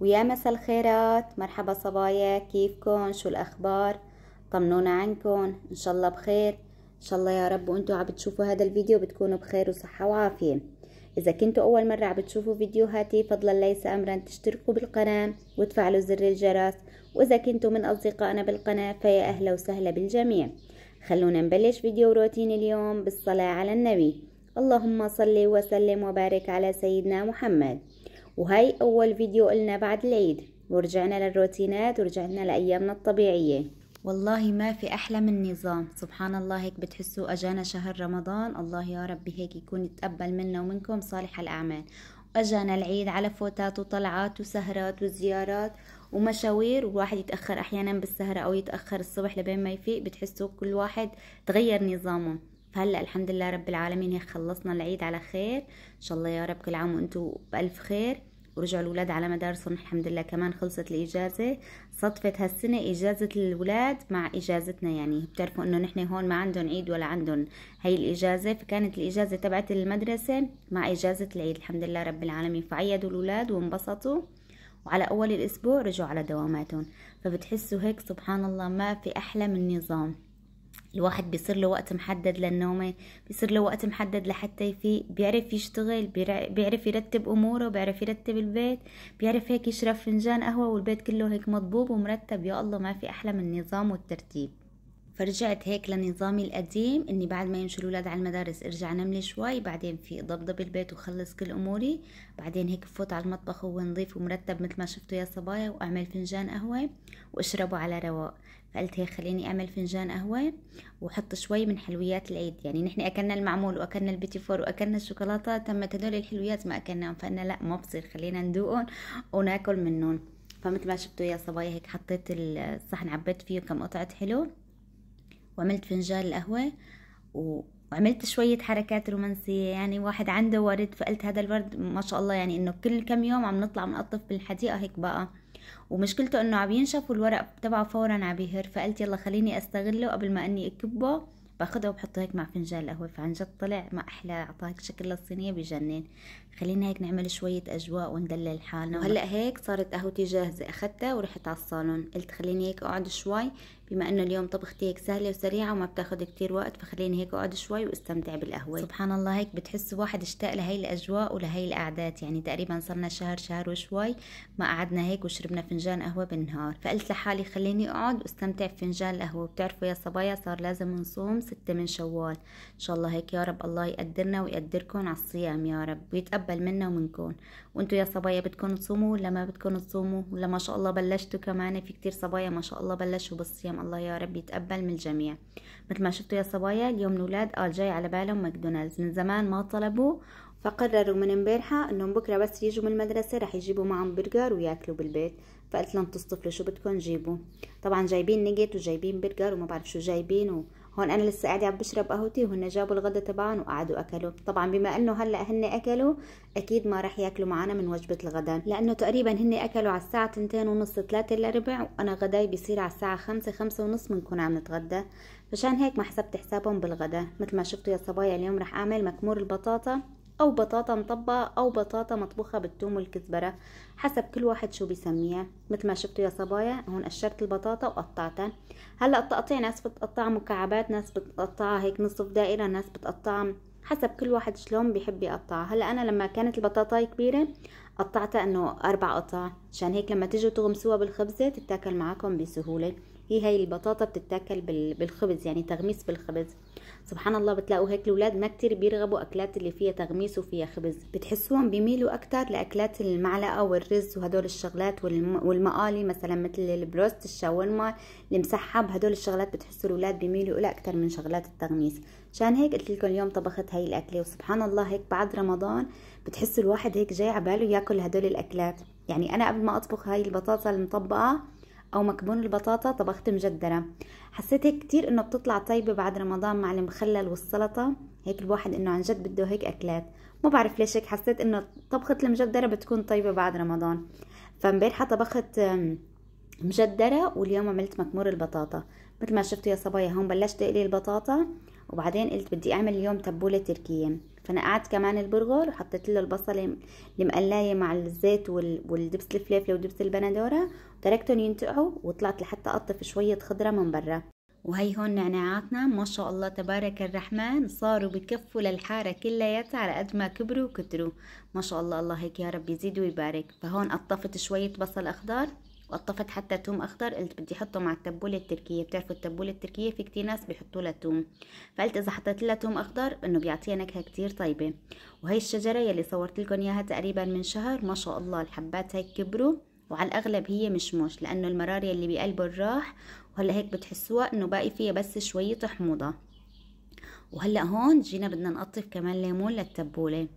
ويا مسا الخيرات مرحبا صبايا كيفكن شو الاخبار طمنونا عنكن ان شاء الله بخير ان شاء الله يا رب وانتوا عم بتشوفوا هذا الفيديو بتكونوا بخير وصحه وعافيه اذا كنتوا اول مره عم بتشوفوا فيديوهاتي فضلا ليس امرا تشتركوا بالقناه وتفعلوا زر الجرس واذا كنتوا من اصدقائنا بالقناه فيا اهلا وسهلا بالجميع خلونا نبلش فيديو روتين اليوم بالصلاه على النبي اللهم صلي وسلم وبارك على سيدنا محمد وهي أول فيديو لنا بعد العيد ورجعنا للروتينات ورجعنا لأيامنا الطبيعية والله ما في أحلى من نظام سبحان الله هيك بتحسوا أجانا شهر رمضان الله يا رب هيك يكون يتقبل منا ومنكم صالح الأعمال أجانا العيد على فوتات وطلعات وسهرات وزيارات ومشاوير والواحد يتأخر أحيانا بالسهرة أو يتأخر الصبح لبين ما يفيق بتحسوا كل واحد تغير نظامه فهلا الحمد لله رب العالمين هيك خلصنا العيد على خير ان شاء الله يا رب كل عام وانتم بألف خير ورجعوا الولاد على مدارسهم الحمد لله كمان خلصت الإجازة صدفت هالسنة إجازة الولاد مع إجازتنا يعني بتعرفوا إنه نحن هون ما عندهم عيد ولا عندهم هي الإجازة فكانت الإجازة تبعت المدرسة مع إجازة العيد الحمد لله رب العالمين فعيدوا الولاد وانبسطوا وعلى أول الأسبوع رجعوا على دواماتهم فبتحسوا هيك سبحان الله ما في أحلى من نظام الواحد بيصير له وقت محدد للنوم بيصير له وقت محدد لحتى في بيعرف يشتغل بيعرف يرتب اموره بيعرف يرتب البيت بيعرف هيك يشرب فنجان قهوه والبيت كله هيك مضبوب ومرتب يا الله ما في احلى من النظام والترتيب فرجعت هيك لنظامي القديم اني بعد ما يمشوا الاولاد على المدارس ارجع نملي شوي بعدين في ضبضب البيت وخلص كل اموري بعدين هيك فوت على المطبخ وهو نظيف ومرتب مثل ما شفتوا يا صبايا واعمل فنجان قهوه واشربه على رواق فقلت هي خليني اعمل فنجان قهوه وحط شوي من حلويات العيد يعني نحن اكلنا المعمول واكلنا البيتي فور واكلنا الشوكولاته تمت هدول الحلويات ما اكلناهم فقلنا لا ما بصير خلينا ندوقهم وناكل منهم فمثل ما شفتوا يا صبايا هيك حطيت الصحن عبيت فيه كم قطعه حلو وعملت فنجان القهوه و وعملت شوية حركات رومانسية يعني واحد عنده ورد فقلت هذا الورد ما شاء الله يعني انه كل كم يوم عم نطلع بنقطف بالحديقة هيك بقى ومشكلته انه عم ينشف والورق تبعه فورا عم بيهر فقلت يلا خليني استغله قبل ما اني اكبه باخذه وبحطه هيك مع فنجان قهوه فعن جد طلع ما احلى اعطاك شكل الصينيه بجنن خلينا هيك نعمل شويه اجواء وندلل حالنا وهلا هيك صارت قهوتي جاهزه اخذتها ورحت على الصالون قلت خليني هيك اقعد شوي بما انه اليوم طبختي هيك سهله وسريعه وما بتاخذ كتير وقت فخليني هيك اقعد شوي واستمتع بالقهوه سبحان الله هيك بتحس واحد اشتاق لهي الاجواء ولهي القعدات يعني تقريبا صرنا شهر شهر وشوي ما قعدنا هيك وشربنا فنجان قهوه بالنهار فقلت لحالي خليني اقعد واستمتع بفنجان القهوه بتعرفوا يا صبايا صار لازم نصوم ستة من شوال ان شاء الله هيك يا رب الله يقدرنا ويقدركم على الصيام يا رب ويتقبل منا ومنكم وانتو يا صبايا بتكونوا تصوموا ولا ما بتكونوا تصوموا ولا ما شاء الله بلشتوا كمان في كتير صبايا ما شاء الله بلشوا بالصيام الله يا رب يتقبل من الجميع مثل ما شفتوا يا صبايا اليوم الاولاد قال جاي على بالهم ماكدونالدز من زمان ما طلبوا فقرروا من امبارحة انهم بكرة بس يجوا من المدرسة رح يجيبوا معهم برجر وياكلوا بالبيت فقلت لهم تصطفلوا شو بدكم جيبوا طبعا جايبين نجت وجايبين برجر وما بعرف شو جايبين هون انا لسه قاعده عم بشرب قهوتي وهن جابوا الغدا تبعهم وقعدوا اكلوا طبعا بما انه هلا هن اكلوا اكيد ما رح ياكلوا معنا من وجبه الغداء لانه تقريبا هن اكلوا على الساعه 2 ونص 3 الا ربع وانا غداي بيصير على الساعه 5 5 ونص بنكون عم نتغدى فشان هيك ما حسبت حسابهم بالغدا مثل ما شفتوا يا صبايا اليوم رح اعمل مكمور البطاطا أو بطاطا مطبقة أو بطاطا مطبوخة بالثوم والكزبرة حسب كل واحد شو بيسميها مثل ما شفتوا يا صبايا هون قشرت البطاطا وقطعتها هلا التقطيع ناس بتقطعها مكعبات ناس بتقطعها هيك نصف دائرة ناس بتقطعها حسب كل واحد شلون بيحب يقطعها هلا انا لما كانت البطاطا كبيره قطعتها انه اربع قطع عشان هيك لما تيجوا تغمسوها بالخبزه تتاكل معاكم بسهوله هي هي البطاطا بتتاكل بالخبز يعني تغميس بالخبز سبحان الله بتلاقوا هيك الاولاد ما كتير بيرغبوا اكلات اللي فيها تغميس وفيها خبز بتحسوهم بيميلوا اكتر لاكلات المعلقه والرز وهدول الشغلات والمقالي مثلا مثل البروست الشاورما المسحب هدول الشغلات بتحسوا الاولاد بيميلوا لها اكتر من شغلات التغميس عشان هيك قلت لكم اليوم طبخت هاي الاكله وسبحان الله هيك بعد رمضان بتحسوا الواحد هيك جاي على باله ياكل هدول الاكلات يعني انا قبل ما اطبخ هاي البطاطا المطبقه او مكبون البطاطا طبخت مجدرة حسيت هيك كتير انه بتطلع طيبة بعد رمضان مع المخلل والسلطة هيك الواحد انه عن جد بده هيك اكلات ما بعرف ليش هيك حسيت انه طبخة المجدرة بتكون طيبة بعد رمضان فامبارحة طبخت مجدرة واليوم عملت مكمور البطاطا مثل ما شفتوا يا صبايا هون بلشت اقلي البطاطا وبعدين قلت بدي اعمل اليوم تبولة تركية فنقعت كمان البرغل وحطيت له البصلة المقلاية مع الزيت والدبس الفليفلة ودبس البندورة تركتهم ينتقعوا وطلعت لحتى اقطف شوية خضرة من برا وهي هون نعناعاتنا ما شاء الله تبارك الرحمن صاروا بكفوا للحارة كلياتها على قد ما كبروا وكتروا ما شاء الله الله هيك يا رب يزيد ويبارك فهون قطفت شوية بصل أخضر وقطفت حتى توم اخضر قلت بدي احطه مع التبوله التركيه بتعرفوا التبوله التركيه في كتير ناس بيحطوا لها توم فقلت اذا حطيت لها توم اخضر انه بيعطيها نكهه كتير طيبه وهي الشجره يلي صورت لكم اياها تقريبا من شهر ما شاء الله الحبات هيك كبروا وعلى الأغلب هي مش لأنه المرار يلي بقلبه الراح وهلا هيك بتحسوها إنه باقي فيها بس شوية حموضة وهلا هون جينا بدنا نقطف كمان ليمون للتبولة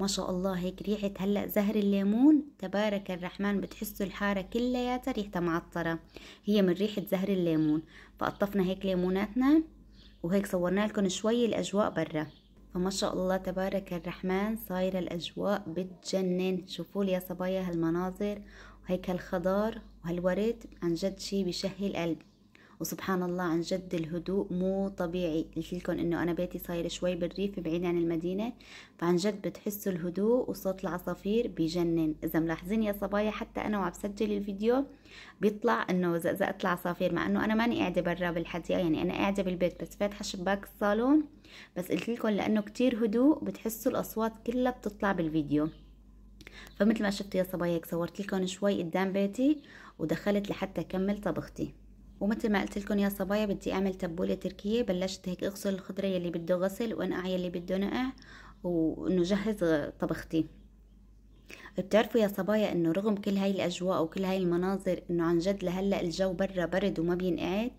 ما شاء الله هيك ريحة هلا زهر الليمون تبارك الرحمن بتحسوا الحارة كلياتها ريحتها معطرة هي من ريحة زهر الليمون فقطفنا هيك ليموناتنا وهيك صورنا لكم شوي الأجواء برا فما شاء الله تبارك الرحمن صايرة الأجواء بتجنن شوفوا لي يا صبايا هالمناظر وهيك هالخضار وهالورد عن جد شي بشهي القلب وسبحان الله عن جد الهدوء مو طبيعي قلت لكم انه انا بيتي صاير شوي بالريف بعيد عن المدينة فعن جد بتحسوا الهدوء وصوت العصافير بجنن اذا ملاحظين يا صبايا حتى انا وعم بسجل الفيديو بيطلع انه زقزقة العصافير مع انه انا ماني قاعدة برا بالحديقة يعني انا قاعدة بالبيت بس فاتحة شباك الصالون بس قلت لكم لانه كتير هدوء بتحسوا الاصوات كلها بتطلع بالفيديو فمثل ما شفتوا يا صبايا هيك صورت لكم شوي قدام بيتي ودخلت لحتى اكمل طبختي ومثل ما قلت لكم يا صبايا بدي اعمل تبوله تركيه بلشت هيك اغسل الخضره يلي بده غسل وانقع يلي بده نقع وانه جهز طبختي بتعرفوا يا صبايا انه رغم كل هاي الاجواء وكل هاي المناظر انه عن جد لهلا الجو برا برد وما بينقعد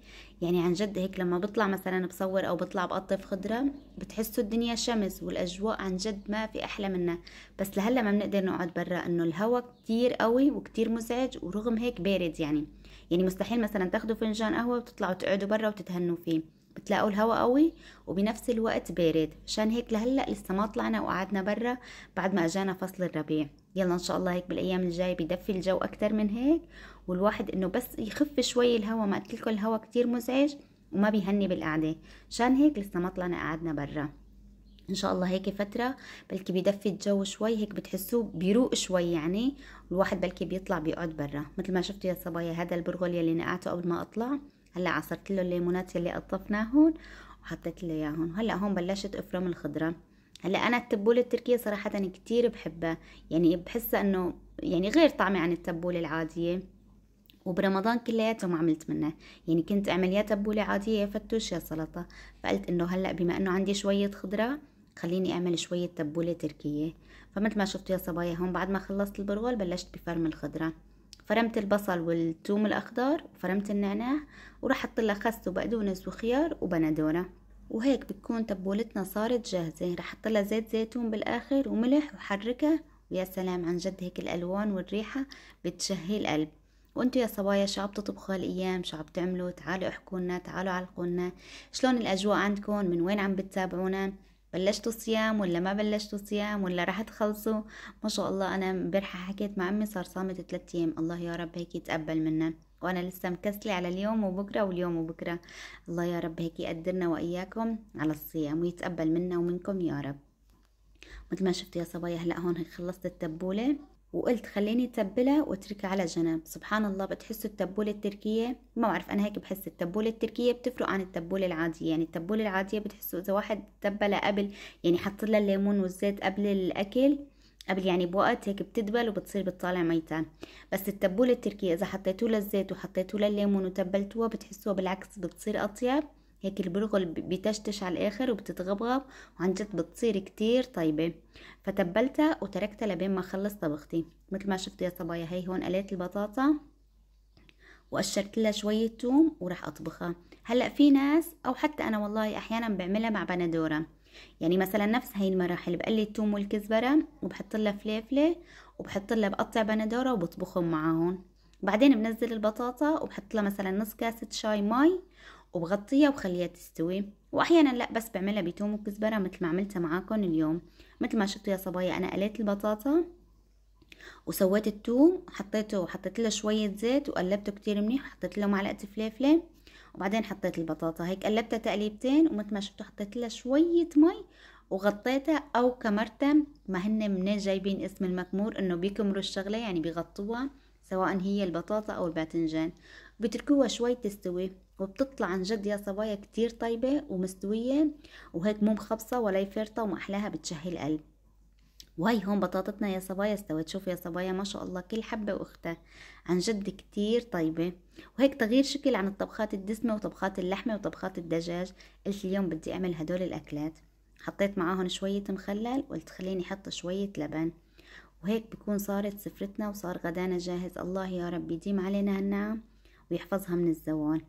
يعني عن جد هيك لما بطلع مثلا بصور او بطلع بقطف خضره بتحسوا الدنيا شمس والاجواء عن جد ما في احلى منها بس لهلا ما بنقدر نقعد برا انه الهواء كتير قوي وكتير مزعج ورغم هيك بارد يعني يعني مستحيل مثلا تاخدوا فنجان قهوه وتطلعوا تقعدوا برا وتتهنوا فيه بتلاقوا الهواء قوي وبنفس الوقت بارد عشان هيك لهلا لسه ما طلعنا وقعدنا برا بعد ما اجانا فصل الربيع يلا ان شاء الله هيك بالايام الجايه بدفي الجو اكثر من هيك والواحد انه بس يخف شوي الهواء ما قلت لكم الهواء كثير مزعج وما بيهني بالقعده عشان هيك لسه ما طلعنا قعدنا برا ان شاء الله هيك فتره بلكي بدفي الجو شوي هيك بتحسوه بيروق شوي يعني الواحد بلكي بيطلع بيقعد برا مثل ما شفتوا يا صبايا هذا البرغل يلي نقعته قبل ما اطلع هلا عصرت له الليمونات يلي قطفناهن وحطيت له اياهم هلا هون بلشت افرم الخضره هلا انا التبوله التركيه صراحه كتير بحبها يعني بحسها انه يعني غير طعمه عن التبوله العاديه وبرمضان كلياته ما عملت منه يعني كنت اعمل يا تبوله عاديه يا فتوش يا سلطه فقلت انه هلا بما انه عندي شويه خضره خليني اعمل شويه تبوله تركيه فمثل ما شفتوا يا صبايا هون بعد ما خلصت البرغل بلشت بفرم الخضره فرمت البصل والثوم الاخضر وفرمت النعناع وراح احط لها خس وبقدونس وخيار وبندوره وهيك بتكون تبولتنا صارت جاهزه راح احط لها زيت زيتون بالاخر وملح وحركها ويا سلام عن جد هيك الالوان والريحه بتشهي القلب وانتو يا صبايا شو عم تطبخوا هالايام شو عم تعملوا تعالوا احكوا لنا تعالوا علقوا لنا شلون الاجواء عندكم من وين عم بتتابعونا بلشتوا صيام ولا ما بلشتوا صيام ولا رح تخلصوا ما شاء الله انا امبارحة حكيت مع امي صار صامت ثلاثة ايام الله يا رب هيك يتقبل منا وانا لسه مكسله على اليوم وبكره واليوم وبكره الله يا رب هيك يقدرنا واياكم على الصيام ويتقبل منا ومنكم يا رب مثل ما شفتوا يا صبايا هلا هون خلصت التبوله وقلت خليني تبلها واتركها على جنب سبحان الله بتحسوا التبولة التركية ما بعرف انا هيك بحس التبولة التركية بتفرق عن التبولة العادية يعني التبولة العادية بتحسوا اذا واحد تبلها قبل يعني حط لها الليمون والزيت قبل الاكل قبل يعني بوقت هيك بتدبل وبتصير بتطالع ميتان بس التبولة التركية اذا حطيتوا الزيت وحطيتوا الليمون وتبلتوها بتحسوها بالعكس بتصير اطيب هيك البرغل بتشتش على الاخر وبتتغبغب وعن جد بتصير كتير طيبه فتبلتها وتركتها لبين ما خلص طبختي مثل ما شفتوا يا صبايا هي هون قليت البطاطا وقشرت لها شويه توم وراح اطبخها هلا في ناس او حتى انا والله احيانا بعملها مع بندوره يعني مثلا نفس هي المراحل بقلي التوم والكزبره وبحط لها فليفله وبحط لها بقطع بندوره وبطبخهم معاهم بعدين بنزل البطاطا وبحط لها مثلا نص كاسه شاي مي وبغطيها وبخليها تستوي واحيانا لا بس بعملها بتوم وكزبره مثل ما عملتها معاكم اليوم مثل ما شفتوا يا صبايا انا قليت البطاطا وسويت التوم حطيته وحطيت له شويه زيت وقلبته كتير منيح حطيت له معلقه فليفله وبعدين حطيت البطاطا هيك قلبتها تقليبتين ومثل ما شفتوا حطيت لها شويه مي وغطيتها او كمرتها ما هن منين جايبين اسم المكمور انه بيكمروا الشغله يعني بيغطوها سواء هي البطاطا او الباذنجان بتركوها شوي تستوي وبتطلع عن جد يا صبايا كتير طيبة ومستوية وهيك مو مخبصة ولا يفرطة وما أحلاها بتشهي القلب وهي هون بطاطتنا يا صبايا استوت شوفوا يا صبايا ما شاء الله كل حبة وأختها عن جد كتير طيبة وهيك تغيير شكل عن الطبخات الدسمة وطبخات اللحمة وطبخات الدجاج قلت اليوم بدي أعمل هدول الأكلات حطيت معاهم شوية مخلل وقلت خليني أحط شوية لبن وهيك بكون صارت سفرتنا وصار غدانا جاهز الله يا رب يديم علينا هالنعم ويحفظها من الزوال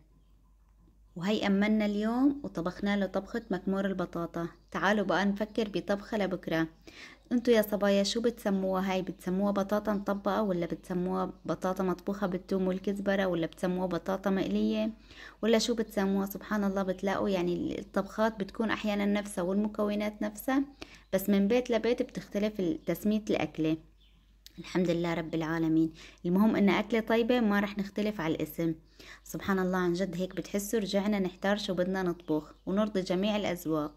وهي أمنا اليوم وطبخنا له طبخة مكمور البطاطا تعالوا بقى نفكر بطبخة لبكرة انتوا يا صبايا شو بتسموها هاي بتسموها بطاطا مطبقة ولا بتسموها بطاطا مطبوخة بالثوم والكزبرة ولا بتسموها بطاطا مقلية ولا شو بتسموها سبحان الله بتلاقوا يعني الطبخات بتكون أحيانا نفسها والمكونات نفسها بس من بيت لبيت بتختلف تسمية الأكلة الحمد لله رب العالمين المهم ان اكله طيبه ما راح نختلف على الاسم سبحان الله عن جد هيك بتحسوا رجعنا نحتار شو بدنا نطبخ ونرضي جميع الاذواق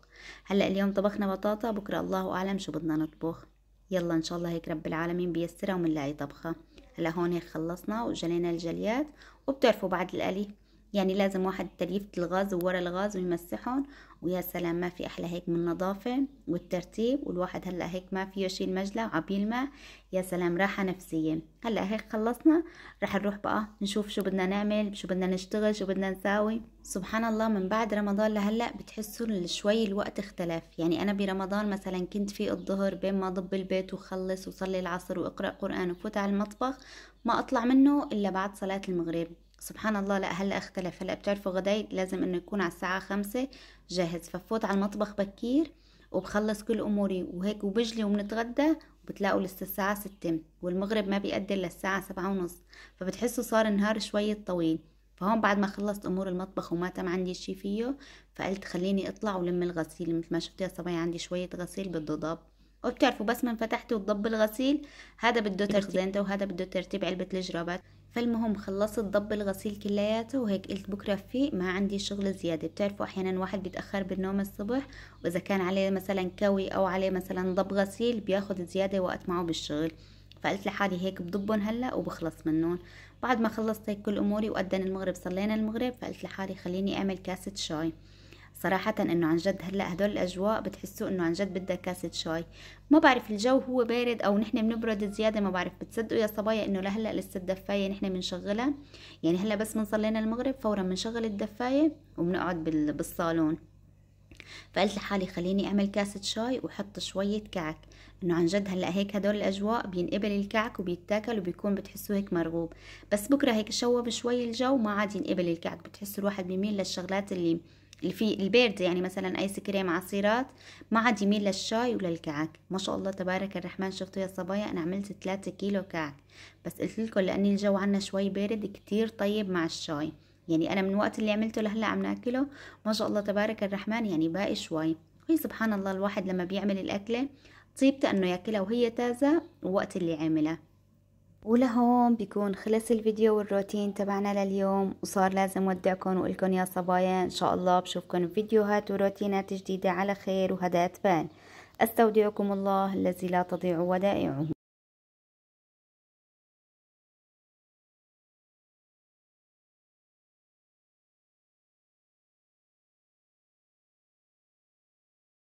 هلا اليوم طبخنا بطاطا بكره الله اعلم شو بدنا نطبخ يلا ان شاء الله هيك رب العالمين بيسرها ومنلاقي طبخه هلا هون هيك خلصنا وجلينا الجليات وبتعرفوا بعد القلي يعني لازم واحد تليفة الغاز وورا الغاز ويمسحهم ويا سلام ما في احلى هيك من النظافه والترتيب والواحد هلا هيك ما فيه شيء المجلة عبيل ما يا سلام راحه نفسيه هلا هيك خلصنا رح نروح بقى نشوف شو بدنا نعمل شو بدنا نشتغل شو بدنا نساوي سبحان الله من بعد رمضان لهلا بتحسوا شوي الوقت اختلف يعني انا برمضان مثلا كنت في الظهر بين ما ضب البيت وخلص وصلي العصر واقرا قران وفوت على المطبخ ما اطلع منه الا بعد صلاه المغرب سبحان الله لا هلا اختلف هلا بتعرفوا غداي لازم انه يكون على الساعة خمسة جاهز ففوت على المطبخ بكير وبخلص كل اموري وهيك وبجلي وبنتغدى وبتلاقوا لسه الساعة ستة والمغرب ما بيقدر للساعة سبعة ونص فبتحسوا صار النهار شوية طويل فهون بعد ما خلصت امور المطبخ وما تم عندي شي فيه فقلت خليني اطلع ولم الغسيل مثل ما شفتوا يا صبايا عندي شوية غسيل بده ضب وبتعرفوا بس ما فتحته وضب الغسيل هذا بده ترتيب وهذا بده ترتيب علبة الجرابات فالمهم خلصت ضب الغسيل كلياته وهيك قلت بكره في ما عندي شغل زياده بتعرفوا احيانا واحد بيتاخر بالنوم الصبح واذا كان عليه مثلا كوي او عليه مثلا ضب غسيل بياخد زياده وقت معه بالشغل فقلت لحالي هيك بضبهم هلا وبخلص منهم بعد ما خلصت هيك كل اموري واذن المغرب صلينا المغرب فقلت لحالي خليني اعمل كاسه شاي صراحة انه عن جد هلا هدول الاجواء بتحسوا انه عن جد بدها كاسة شاي ما بعرف الجو هو بارد او نحن بنبرد زيادة ما بعرف بتصدقوا يا صبايا انه لهلا لسه الدفاية نحن بنشغلها يعني هلا بس من صلينا المغرب فورا بنشغل الدفاية وبنقعد بالصالون فقلت لحالي خليني اعمل كاسة شاي واحط شوية كعك انه عن جد هلا هيك هدول الاجواء بينقبل الكعك وبيتاكل وبيكون بتحسوه هيك مرغوب بس بكره هيك شوب شوي الجو ما عاد ينقبل الكعك بتحسوا الواحد بيميل للشغلات اللي اللي في البيرد يعني مثلا ايس كريم عصيرات ما عاد يميل للشاي وللكعك ما شاء الله تبارك الرحمن شفتوا يا صبايا انا عملت 3 كيلو كعك بس قلت لكم لاني الجو عنا شوي بارد كتير طيب مع الشاي يعني انا من وقت اللي عملته لهلا عم ناكله ما شاء الله تبارك الرحمن يعني باقي شوي هي سبحان الله الواحد لما بيعمل الاكله طيبته انه ياكلها وهي تازه ووقت اللي عاملها ولهون بيكون خلص الفيديو والروتين تبعنا لليوم وصار لازم ودعكم وقلكن يا صبايا إن شاء الله بشوفكم فيديوهات وروتينات جديدة على خير وهدات تبان أستودعكم الله الذي لا تضيع ودائعه